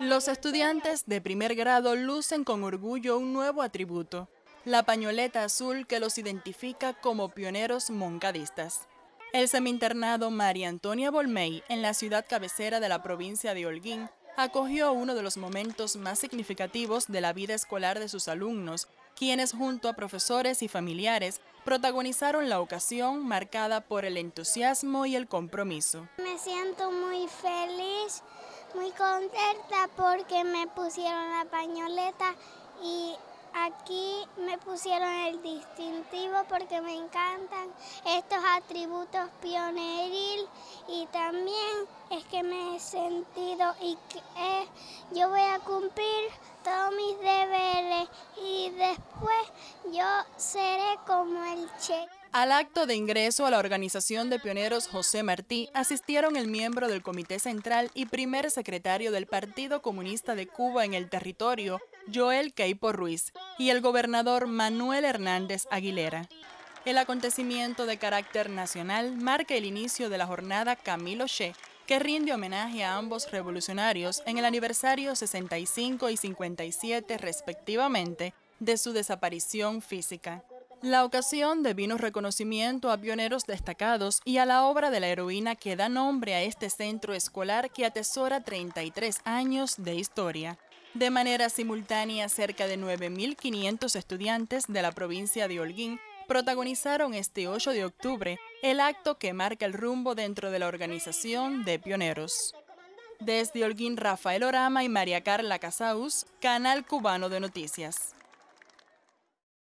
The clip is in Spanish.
Los estudiantes de primer grado lucen con orgullo un nuevo atributo, la pañoleta azul que los identifica como pioneros moncadistas. El seminternado María Antonia Bolmey, en la ciudad cabecera de la provincia de Holguín, acogió uno de los momentos más significativos de la vida escolar de sus alumnos, quienes junto a profesores y familiares protagonizaron la ocasión marcada por el entusiasmo y el compromiso. Me siento muy feliz muy contenta porque me pusieron la pañoleta y aquí me pusieron el distintivo porque me encantan estos atributos pioneril y también es que me he sentido y que eh, yo voy a cumplir todos mis deberes y después yo seré como el Che. Al acto de ingreso a la organización de pioneros José Martí asistieron el miembro del Comité Central y primer secretario del Partido Comunista de Cuba en el territorio, Joel Keipo Ruiz, y el gobernador Manuel Hernández Aguilera. El acontecimiento de carácter nacional marca el inicio de la jornada Camilo Che, que rinde homenaje a ambos revolucionarios en el aniversario 65 y 57 respectivamente de su desaparición física. La ocasión de vino reconocimiento a pioneros destacados y a la obra de la heroína que da nombre a este centro escolar que atesora 33 años de historia. De manera simultánea, cerca de 9.500 estudiantes de la provincia de Holguín protagonizaron este 8 de octubre el acto que marca el rumbo dentro de la organización de pioneros. Desde Holguín, Rafael Orama y María Carla Casaus, Canal Cubano de Noticias.